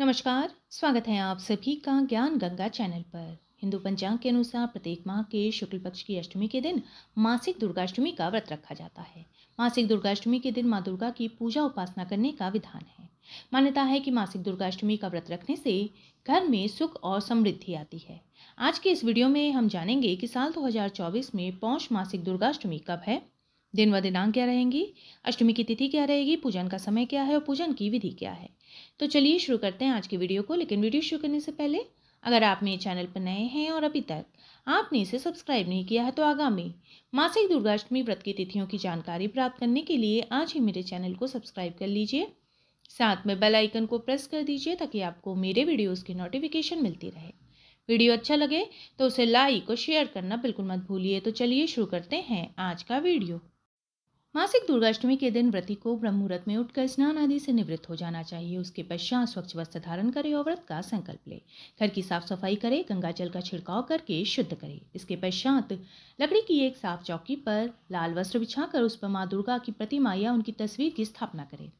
नमस्कार स्वागत है आप सभी का ज्ञान गंगा चैनल पर हिंदू पंचांग के अनुसार प्रत्येक माह के शुक्ल पक्ष की अष्टमी के दिन मासिक दुर्गाष्टमी का व्रत रखा जाता है मासिक दुर्गाष्टमी के दिन माँ दुर्गा की पूजा उपासना करने का विधान है मान्यता है कि मासिक दुर्गाष्टमी का व्रत रखने से घर में सुख और समृद्धि आती है आज के इस वीडियो में हम जानेंगे कि साल 2024 में पौष मासिक दुर्गाष्टमी कब है दिन व दिनांक क्या रहेंगी अष्टमी की तिथि क्या रहेगी पूजन का समय क्या है और पूजन की विधि क्या है तो चलिए शुरू करते हैं आज की वीडियो को लेकिन वीडियो शुरू करने से पहले अगर आप मेरे चैनल पर नए हैं और अभी तक आपने इसे सब्सक्राइब नहीं किया है तो आगामी मासिक दुर्गाष्टमी व्रत की तिथियों की जानकारी प्राप्त करने के लिए आज ही मेरे चैनल को सब्सक्राइब कर लीजिए साथ में बेल आइकन को प्रेस कर दीजिए ताकि आपको मेरे वीडियोस की नोटिफिकेशन मिलती रहे वीडियो अच्छा लगे तो उसे लाइक और शेयर करना बिल्कुल मत भूलिए तो चलिए शुरू करते हैं आज का वीडियो मासिक दुर्गाष्टमी के दिन व्रती को ब्रह्म मुहूर्त में उठकर स्नान आदि से निवृत्त हो जाना चाहिए उसके पश्चात स्वच्छ वस्त्र धारण करे और व्रत का संकल्प ले घर की साफ सफाई करे गंगा जल का छिड़काव करके शुद्ध करे इसके पश्चात लकड़ी की एक साफ चौकी पर लाल वस्त्र बिछाकर उस पर माँ दुर्गा की प्रतिमा या उनकी तस्वीर की स्थापना करे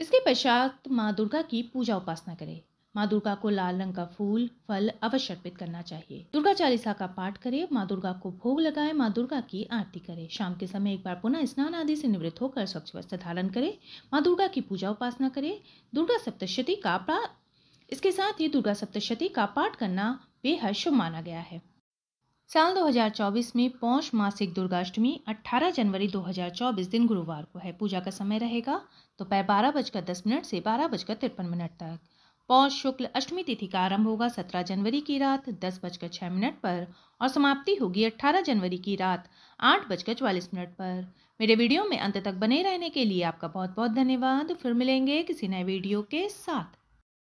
इसके पश्चात माँ दुर्गा की पूजा उपासना करे माँ दुर्गा को लाल रंग का फूल फल अवश्य अर्पित करना चाहिए दुर्गा चालीसा का पाठ करें माँ दुर्गा को भोग लगाएं माँ दुर्गा की आरती करें शाम के समय एक बार पुनः स्नान आदि से निवृत्त होकर स्वच्छ वस्त्र धारण करें माँ दुर्गा की पूजा उपासना करें दुर्गा सप्तशती का इसके साथ ही दुर्गा सप्तशती का पाठ करना बेहद शुभ माना गया है साल 2024 में पौष मासिक दुर्गाष्टमी 18 जनवरी 2024 दिन गुरुवार को है पूजा का समय रहेगा दोपहर तो बारह बजकर दस मिनट से बारह बजकर तिरपन मिनट तक पौष शुक्ल अष्टमी तिथि का आरंभ होगा सत्रह जनवरी की रात दस बजकर छह मिनट पर और समाप्ति होगी अट्ठारह जनवरी की रात आठ बजकर चवालीस मिनट पर मेरे वीडियो में अंत तक बने रहने के लिए आपका बहुत बहुत धन्यवाद फिर मिलेंगे किसी नए वीडियो के साथ